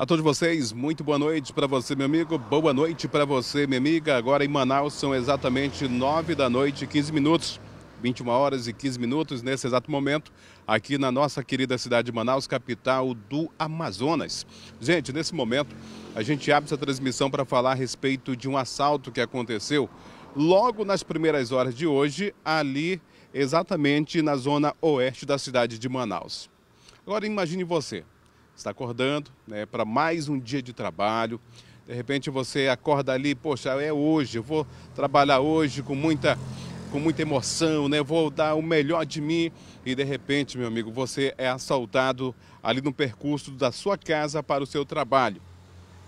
A todos vocês, muito boa noite para você, meu amigo. Boa noite para você, minha amiga. Agora em Manaus são exatamente 9 da noite, 15 minutos. 21 horas e 15 minutos nesse exato momento, aqui na nossa querida cidade de Manaus, capital do Amazonas. Gente, nesse momento, a gente abre essa transmissão para falar a respeito de um assalto que aconteceu logo nas primeiras horas de hoje, ali exatamente na zona oeste da cidade de Manaus. Agora imagine você, está acordando né, para mais um dia de trabalho. De repente você acorda ali, poxa, é hoje, eu vou trabalhar hoje com muita, com muita emoção, né? Vou dar o melhor de mim e de repente, meu amigo, você é assaltado ali no percurso da sua casa para o seu trabalho.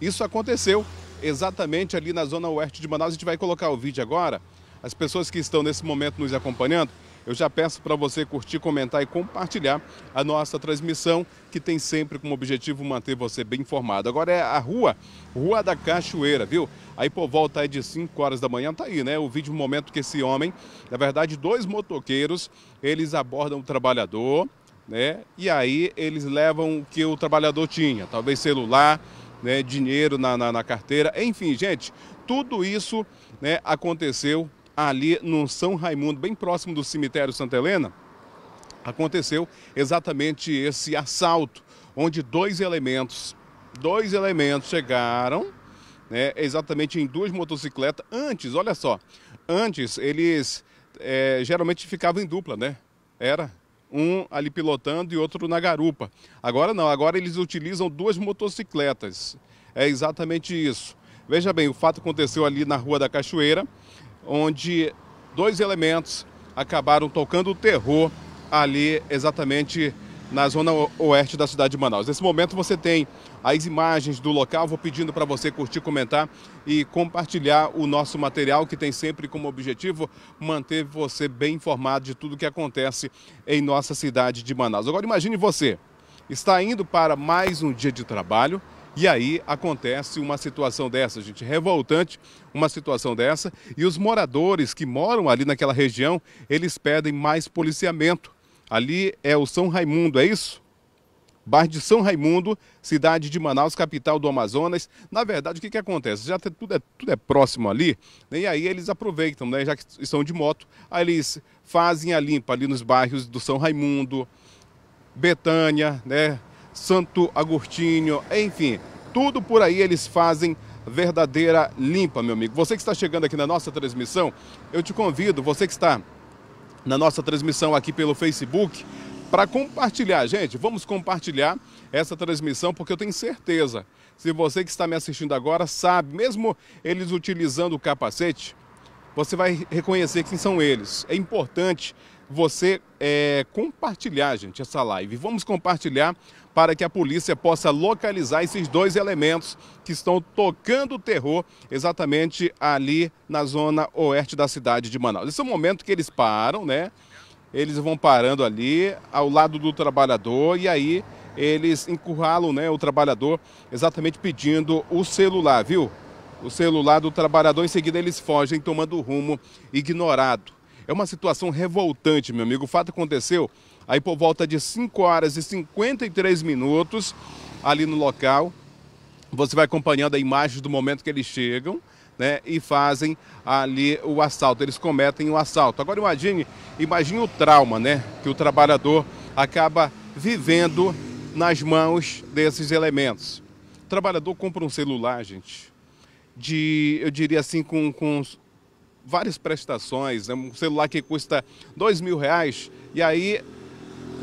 Isso aconteceu exatamente ali na zona oeste de Manaus. A gente vai colocar o vídeo agora. As pessoas que estão nesse momento nos acompanhando, eu já peço para você curtir, comentar e compartilhar a nossa transmissão, que tem sempre como objetivo manter você bem informado. Agora é a rua, Rua da Cachoeira, viu? Aí por volta de 5 horas da manhã, tá aí, né? O vídeo, o momento que esse homem, na verdade, dois motoqueiros, eles abordam o trabalhador, né? E aí eles levam o que o trabalhador tinha, talvez celular, né? dinheiro na, na, na carteira, enfim, gente, tudo isso né, aconteceu ali no São Raimundo, bem próximo do cemitério Santa Helena, aconteceu exatamente esse assalto, onde dois elementos, dois elementos chegaram, né, exatamente em duas motocicletas. Antes, olha só, antes eles é, geralmente ficavam em dupla, né? Era um ali pilotando e outro na garupa. Agora não, agora eles utilizam duas motocicletas. É exatamente isso. Veja bem, o fato aconteceu ali na Rua da Cachoeira, onde dois elementos acabaram tocando o terror ali exatamente na zona oeste da cidade de Manaus. Nesse momento você tem as imagens do local, vou pedindo para você curtir, comentar e compartilhar o nosso material que tem sempre como objetivo manter você bem informado de tudo que acontece em nossa cidade de Manaus. Agora imagine você, está indo para mais um dia de trabalho, e aí acontece uma situação dessa, gente, revoltante, uma situação dessa, e os moradores que moram ali naquela região, eles pedem mais policiamento. Ali é o São Raimundo, é isso? Bar de São Raimundo, cidade de Manaus, capital do Amazonas. Na verdade, o que, que acontece? Já tudo é, tudo é próximo ali, né? e aí eles aproveitam, né? já que estão de moto, aí eles fazem a limpa ali nos bairros do São Raimundo, Betânia, né? Santo Agostinho, enfim, tudo por aí eles fazem verdadeira limpa, meu amigo. Você que está chegando aqui na nossa transmissão, eu te convido, você que está na nossa transmissão aqui pelo Facebook, para compartilhar. Gente, vamos compartilhar essa transmissão porque eu tenho certeza. Se você que está me assistindo agora sabe, mesmo eles utilizando o capacete, você vai reconhecer quem são eles. É importante você é, compartilhar, gente, essa live. Vamos compartilhar para que a polícia possa localizar esses dois elementos que estão tocando o terror exatamente ali na zona oeste da cidade de Manaus. Esse é o momento que eles param, né? Eles vão parando ali ao lado do trabalhador e aí eles encurralam né, o trabalhador exatamente pedindo o celular, viu? O celular do trabalhador, em seguida eles fogem tomando rumo ignorado é uma situação revoltante, meu amigo. O fato aconteceu aí por volta de 5 horas e 53 minutos ali no local. Você vai acompanhando a imagem do momento que eles chegam. Né, e fazem ali o assalto, eles cometem o assalto. Agora imagine, imagine o trauma né, que o trabalhador acaba vivendo nas mãos desses elementos. O trabalhador compra um celular, gente, de, eu diria assim, com, com várias prestações, né? um celular que custa dois mil reais e aí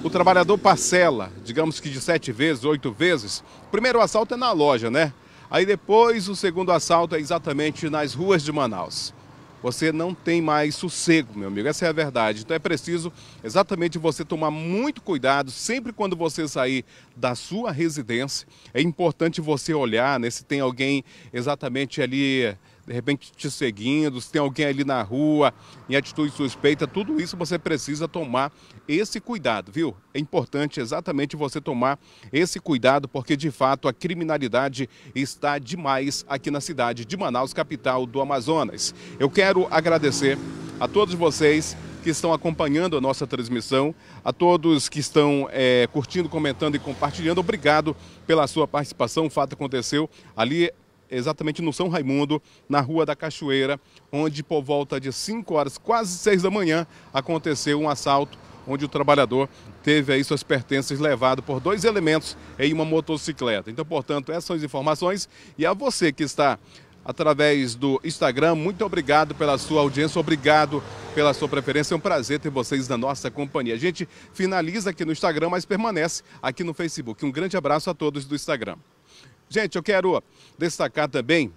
o trabalhador parcela, digamos que de sete vezes, oito vezes. O primeiro assalto é na loja, né? Aí depois o segundo assalto é exatamente nas ruas de Manaus. Você não tem mais sossego, meu amigo, essa é a verdade. Então é preciso exatamente você tomar muito cuidado sempre quando você sair da sua residência. É importante você olhar né, se tem alguém exatamente ali de repente te seguindo, se tem alguém ali na rua em atitude suspeita, tudo isso você precisa tomar esse cuidado, viu? É importante exatamente você tomar esse cuidado, porque de fato a criminalidade está demais aqui na cidade de Manaus, capital do Amazonas. Eu quero agradecer a todos vocês que estão acompanhando a nossa transmissão, a todos que estão é, curtindo, comentando e compartilhando. Obrigado pela sua participação. O fato aconteceu ali exatamente no São Raimundo, na Rua da Cachoeira, onde por volta de 5 horas, quase 6 da manhã, aconteceu um assalto onde o trabalhador teve aí suas pertences levado por dois elementos em uma motocicleta. Então, portanto, essas são as informações e a você que está através do Instagram, muito obrigado pela sua audiência, obrigado pela sua preferência. É um prazer ter vocês na nossa companhia. A gente finaliza aqui no Instagram, mas permanece aqui no Facebook. Um grande abraço a todos do Instagram. Gente, eu quero destacar também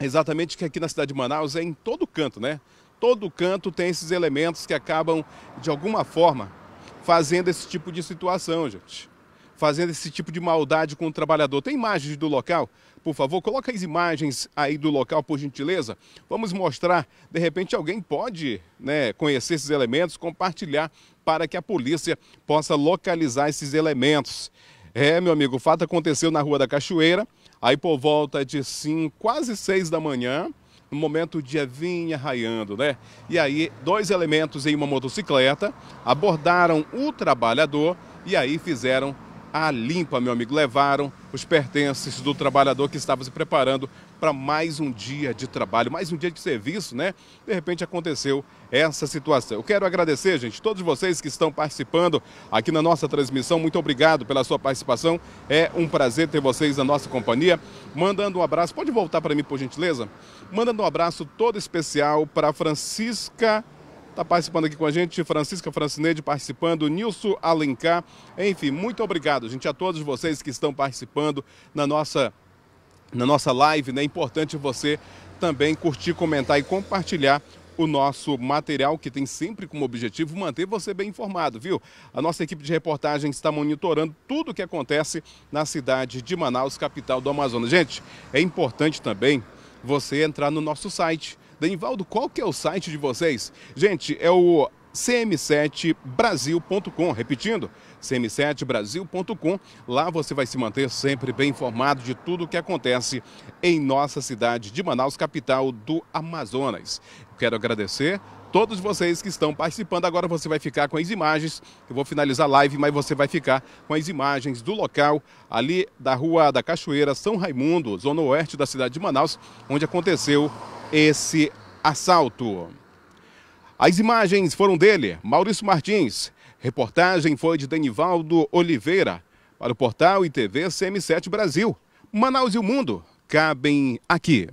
exatamente que aqui na cidade de Manaus é em todo canto, né? Todo canto tem esses elementos que acabam, de alguma forma, fazendo esse tipo de situação, gente. Fazendo esse tipo de maldade com o trabalhador. Tem imagens do local? Por favor, coloca as imagens aí do local, por gentileza. Vamos mostrar. De repente, alguém pode né, conhecer esses elementos, compartilhar para que a polícia possa localizar esses elementos. É, meu amigo, o fato aconteceu na Rua da Cachoeira, aí por volta de 5, quase seis da manhã, no momento o dia vinha raiando, né? E aí, dois elementos em uma motocicleta abordaram o trabalhador e aí fizeram a limpa, meu amigo. Levaram os pertences do trabalhador que estava se preparando para mais um dia de trabalho, mais um dia de serviço, né? De repente aconteceu essa situação. Eu quero agradecer, gente, todos vocês que estão participando aqui na nossa transmissão. Muito obrigado pela sua participação. É um prazer ter vocês na nossa companhia. Mandando um abraço, pode voltar para mim, por gentileza? Mandando um abraço todo especial para Francisca. Está participando aqui com a gente Francisca Francineide, participando, Nilson Alencar. Enfim, muito obrigado, gente, a todos vocês que estão participando na nossa, na nossa live. Né? É importante você também curtir, comentar e compartilhar o nosso material, que tem sempre como objetivo manter você bem informado, viu? A nossa equipe de reportagem está monitorando tudo o que acontece na cidade de Manaus, capital do Amazonas. Gente, é importante também você entrar no nosso site Danivaldo, qual que é o site de vocês? Gente, é o cm7brasil.com, repetindo, cm7brasil.com. Lá você vai se manter sempre bem informado de tudo o que acontece em nossa cidade de Manaus, capital do Amazonas. Quero agradecer todos vocês que estão participando. Agora você vai ficar com as imagens. Eu vou finalizar a live, mas você vai ficar com as imagens do local ali da Rua da Cachoeira, São Raimundo, zona oeste da cidade de Manaus, onde aconteceu esse assalto. As imagens foram dele, Maurício Martins. Reportagem foi de Danivaldo Oliveira para o portal e TV CM7 Brasil. Manaus e o Mundo cabem aqui.